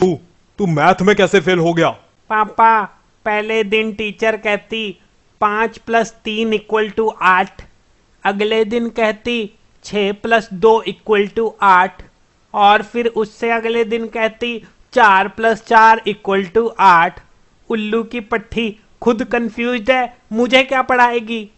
तू तू मैथ में कैसे फेल हो गया पापा पहले दिन टीचर कहती पाँच प्लस तीन इक्वल टू आठ अगले दिन कहती छ प्लस दो इक्वल टू आठ और फिर उससे अगले दिन कहती चार प्लस चार इक्वल टू आठ उल्लू की पट्टी खुद कंफ्यूज है मुझे क्या पढ़ाएगी